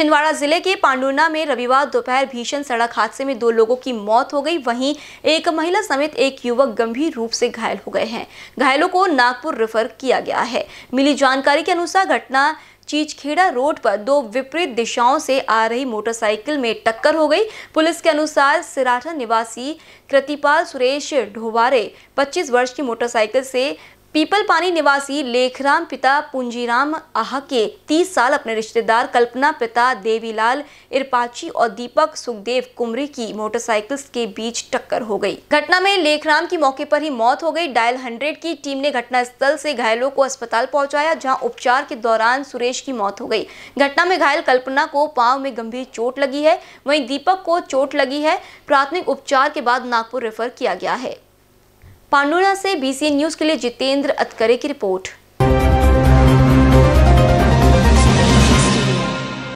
छिंदवाड़ा जिले के पांडुना में रविवार दोपहर भीषण सड़क हादसे में दो लोगों की मौत हो गई वहीं एक महिला समेत एक युवक गंभीर रूप से घायल हो गए हैं घायलों को नागपुर रेफर किया गया है मिली जानकारी के अनुसार घटना चीचखेड़ा रोड पर दो विपरीत दिशाओं से आ रही मोटरसाइकिल में टक्कर हो गई पुलिस के अनुसार सिराठा निवासी कृतिपाल सुरेश ढोवारे 25 वर्ष की मोटरसाइकिल से पीपल पानी निवासी लेखराम पिता पूंजीराम आह के 30 साल अपने रिश्तेदार कल्पना पिता देवीलाल इरपाची और दीपक सुखदेव कुमरी की मोटरसाइकिल के बीच टक्कर हो गई घटना में लेखराम की मौके पर ही मौत हो गई डायल हंड्रेड की टीम ने घटनास्थल से घायलों को अस्पताल पहुंचाया जहां उपचार के दौरान सुरेश की मौत हो गई घटना में घायल कल्पना को पाँव में गंभीर चोट लगी है वही दीपक को चोट लगी है प्राथमिक उपचार के बाद नागपुर रेफर किया गया है पांडुना से बीसी न्यूज के लिए जितेंद्र अतकरे की रिपोर्ट